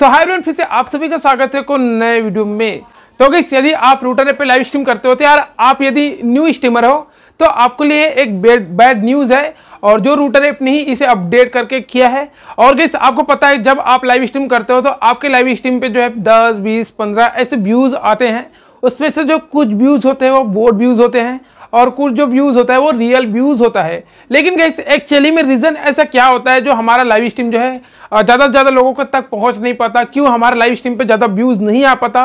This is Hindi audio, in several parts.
सो हाय एवरीवन फिर से आप सभी का स्वागत है को नए वीडियो में तो गई यदि आप रूटर पे लाइव स्ट्रीम करते हो तो यार आप यदि न्यू स्ट्रीमर हो तो आपके लिए एक बैड न्यूज़ है और जो रूटर ऐप ने ही इसे अपडेट करके किया है और गैस आपको पता है जब आप लाइव स्ट्रीम करते हो तो आपके लाइव स्ट्रीम पर जो है दस बीस पंद्रह ऐसे व्यूज़ आते हैं उसमें से जो कुछ व्यूज़ होते हैं वो बोर्ड व्यूज़ होते हैं और कुछ जो व्यूज़ होता है वो रियल व्यूज़ होता है लेकिन गैस एक्चुअली में रीज़न ऐसा क्या होता है जो हमारा लाइव स्ट्रीम जो है ज़्यादा से ज़्यादा लोगों तक पहुँच नहीं पाता क्यों हमारे लाइव स्ट्रीम पर ज़्यादा व्यूज़ नहीं आ पाता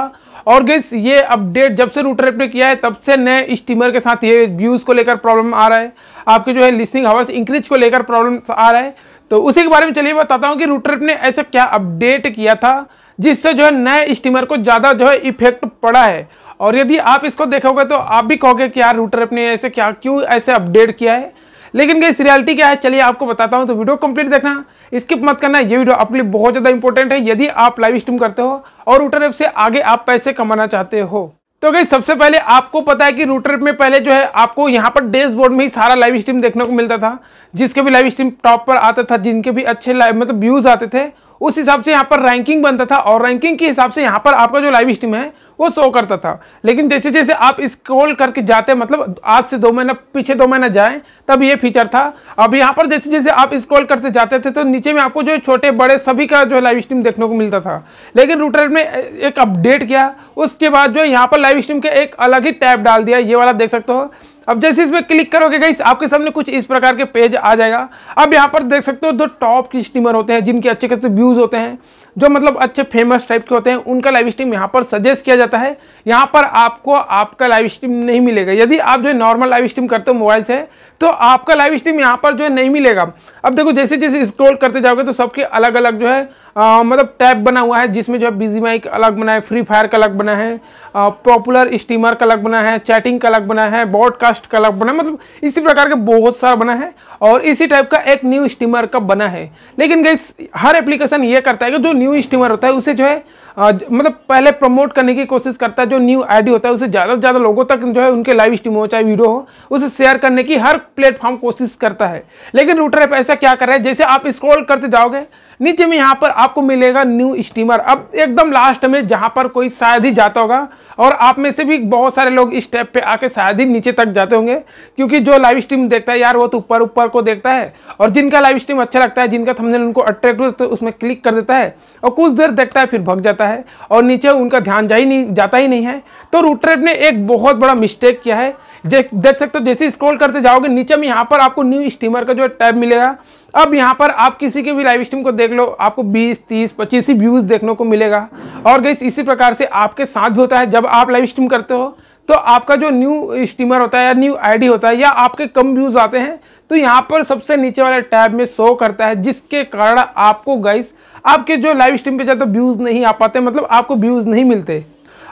और गैस ये अपडेट जब से रूटर ने किया है तब से नए स्टीमर के साथ ये व्यूज़ को लेकर प्रॉब्लम आ रहा है आपके जो है लिस्निंग हवर्स इंक्रीज को लेकर प्रॉब्लम आ रहा है तो उसी के बारे में चलिए बताता हूँ कि रूटर ने ऐसा क्या अपडेट किया था जिससे जो है नए स्टीमर को ज़्यादा जो है इफेक्ट पड़ा है और यदि आप इसको देखोगे तो आप भी कहोगे कि यार रूटर ने ऐसे क्या क्यों ऐसे अपडेट किया है लेकिन गैस रियलिटी क्या है चलिए आपको बताता हूँ तो वीडियो कंप्लीट देखना स्किप मत करना ये वीडियो आपके लिए बहुत ज़्यादा इंपॉर्टेंट है यदि आप लाइव स्ट्रीम करते हो और रूटर ऐप से आगे आप पैसे कमाना चाहते हो तो गई सबसे पहले आपको पता है कि रूटर में पहले जो है आपको यहाँ पर डैशबोर्ड में ही सारा लाइव स्ट्रीम देखने को मिलता था जिसके भी लाइव स्ट्रीम टॉप पर आता था जिनके भी अच्छे लाइव मतलब व्यूज़ आते थे उस हिसाब से यहाँ पर रैंकिंग बनता था और रैंकिंग के हिसाब से यहाँ पर आपका जो लाइव स्ट्रीम है वो शो करता था लेकिन जैसे जैसे आप स्क्रॉल करके जाते मतलब आज से दो महीना पीछे दो महीना जाए तब ये फीचर था अब यहाँ पर जैसे जैसे आप स्क्रॉल करते जाते थे तो नीचे में आपको जो छोटे बड़े सभी का जो है लाइव स्ट्रीम देखने को मिलता था लेकिन रूटर में एक अपडेट किया उसके बाद जो है यहाँ पर लाइव स्ट्रीम का एक अलग ही टैब डाल दिया ये वाला देख सकते हो अब जैसे इसमें क्लिक करोगे गई आपके सामने कुछ इस प्रकार के पेज आ जाएगा अब यहाँ पर देख सकते हो दो टॉप की स्ट्रीमर होते हैं जिनके अच्छे खासे व्यूज़ होते हैं जो मतलब अच्छे फेमस टाइप के होते हैं उनका लाइव स्ट्रीम यहाँ पर सजेस्ट किया जाता है यहाँ पर आपको आपका लाइव स्ट्रीम नहीं मिलेगा यदि आप जो है नॉर्मल लाइव स्ट्रीम करते हो मोबाइल से तो आपका लाइव स्ट्रीम यहाँ पर जो है नहीं मिलेगा अब देखो जैसे जैसे स्क्रोल करते जाओगे तो सबके अलग अलग जो है आ, मतलब टैब बना हुआ है जिसमें जो है बिजी माइक अलग बना है फ्री फायर का अलग बना है पॉपुलर स्टीमर का अलग बना है चैटिंग का अलग बना है ब्रॉडकास्ट का अलग बना है मतलब इसी प्रकार के बहुत सारा बना है और इसी टाइप का एक न्यू स्टीमर कब बना है लेकिन गई हर एप्लीकेशन ये करता है कि जो न्यू स्टीमर होता है उसे जो है मतलब पहले प्रमोट करने की कोशिश करता है जो न्यू आईडी होता है उसे ज़्यादा से ज़्यादा लोगों तक जो है उनके लाइव स्ट्रीम हो चाहे वीडियो हो उसे शेयर करने की हर प्लेटफॉर्म कोशिश करता है लेकिन रूटर ऐप ऐसा क्या कर रहा है जैसे आप स्क्रॉल करते जाओगे नीचे में यहाँ पर आपको मिलेगा न्यू स्टीमर अब एकदम लास्ट में जहाँ पर कोई शायद ही जाता होगा और आप में से भी बहुत सारे लोग इस स्टेप पे आके शायद ही नीचे तक जाते होंगे क्योंकि जो लाइव स्ट्रीम देखता है यार वो तो ऊपर ऊपर को देखता है और जिनका लाइव स्ट्रीम अच्छा लगता है जिनका थंबनेल उनको अट्रैक्ट तो उसमें क्लिक कर देता है और कुछ देर देखता है फिर भग जाता है और नीचे उनका ध्यान जा ही नहीं जाता ही नहीं है तो रूटरेट ने एक बहुत बड़ा मिस्टेक किया है देख सकते हो जैसे स्क्रॉल करते जाओगे नीचे में यहाँ पर आपको न्यू स्टीमर का जो टैब मिलेगा अब यहाँ पर आप किसी के भी लाइव स्ट्रीम को देख लो आपको 20, 30, 25 ही व्यूज़ देखने को मिलेगा और गई इसी प्रकार से आपके साथ भी होता है जब आप लाइव स्ट्रीम करते हो तो आपका जो न्यू स्टीमर होता है या न्यू आईडी होता है या आपके कम व्यूज़ आते हैं तो यहाँ पर सबसे नीचे वाले टैब में शो करता है जिसके कारण आपको गाइस आपके जो लाइव स्ट्रीम पे ज़्यादा व्यूज़ नहीं आ पाते मतलब आपको व्यूज़ नहीं मिलते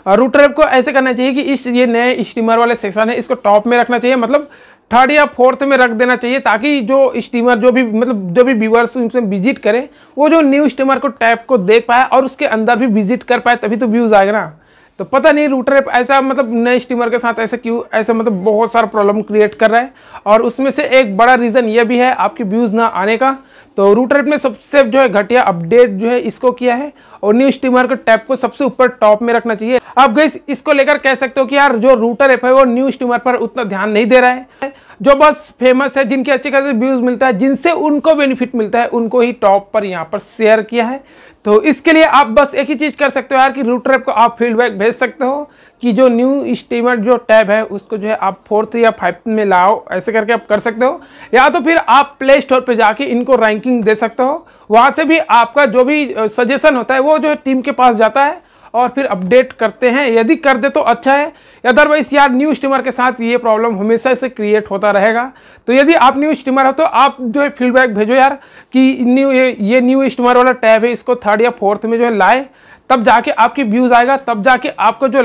रूटर ऐप को ऐसे करना चाहिए कि इस ये नए स्टीमर वाले सेक्शन है इसको टॉप में रखना चाहिए मतलब थर्ड या फोर्थ में रख देना चाहिए ताकि जो स्टीमर जो भी मतलब जो भी व्यूअर्स उसमें विजिट करें वो जो न्यू स्टीमर को टैप को देख पाए और उसके अंदर भी विजिट कर पाए तभी तो व्यूज़ आएगा ना तो पता नहीं रूटर ऐप ऐसा मतलब नए स्टीमर के साथ ऐसा क्यों ऐसा मतलब बहुत सारा प्रॉब्लम क्रिएट कर रहा है और उसमें से एक बड़ा रीज़न ये भी है आपके व्यूज़ ना आने का तो रूटर ऐप ने सबसे जो है घटिया अपडेट जो है इसको किया है और न्यू स्टीमर के टैप को सबसे ऊपर टॉप में रखना चाहिए अब गैस इसको लेकर कह सकते हो कि यार जो रूटर ऐप है वो न्यू स्टीमर पर उतना ध्यान नहीं दे रहा है जो बस फेमस है जिनके अच्छे खासे व्यूज़ मिलता है जिनसे उनको बेनिफिट मिलता है उनको ही टॉप पर यहाँ पर शेयर किया है तो इसके लिए आप बस एक ही चीज़ कर सकते हो यार कि रूटर एप को आप फीडबैक भेज सकते हो कि जो न्यू स्टीमर जो टैब है उसको जो है आप फोर्थ या फाइव में लाओ ऐसे करके आप कर सकते हो या तो फिर आप प्ले स्टोर पर जाके इनको रैंकिंग दे सकते हो वहाँ से भी आपका जो भी सजेशन होता है वो जो है टीम के पास जाता है और फिर अपडेट करते हैं यदि कर दे तो अच्छा है अदरवाइज यार न्यू स्टीमर के साथ ये प्रॉब्लम हमेशा से क्रिएट होता रहेगा तो यदि आप न्यू स्टीमर हो तो आप जो है फीडबैक भेजो यार कि न्यू ये ये न्यू स्टीमर वाला टैब है इसको थर्ड या फोर्थ में जो है लाए तब जाके आपकी व्यूज़ आएगा तब जाके आपका जो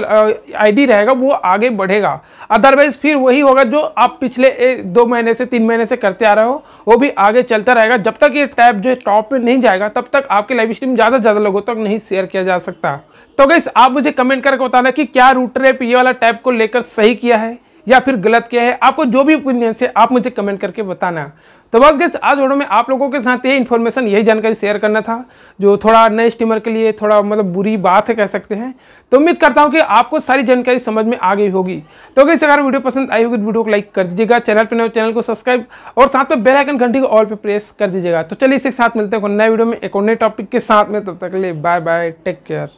आईडी रहेगा वो आगे बढ़ेगा अदरवाइज़ फिर वही होगा जो आप पिछले दो महीने से तीन महीने से करते आ रहे हो वो भी आगे चलता रहेगा जब तक ये टैब जो है टॉप में नहीं जाएगा तब तक आपके लाइव स्ट्रीम ज़्यादा से ज़्यादा लोगों तक नहीं शेयर किया जा सकता तो गैस आप मुझे कमेंट करके बताना कि क्या रूटर ऐप ये वाला टैब को लेकर सही किया है या फिर गलत किया है आपको जो भी ओपिनियंस है आप मुझे कमेंट करके बताना तो बस गैस आज वीडियो में आप लोगों के साथ ये इन्फॉर्मेशन यही जानकारी शेयर करना था जो थोड़ा नए स्टीमर के लिए थोड़ा मतलब बुरी बात है कह सकते हैं तो उम्मीद करता हूँ कि आपको सारी जानकारी समझ में आ गई होगी तो कैसे अगर वीडियो पसंद आई होगी तो वीडियो को लाइक कर दीजिएगा चैनल पर नए चैनल को सब्सक्राइब और साथ में बेलाइकन घंटी को ऑल पर प्रेस कर दीजिएगा तो चलिए इसी साथ मिलते हैं नए वीडियो में एक और नए टॉपिक के साथ में तब तो तक ले बाय बाय टेक केयर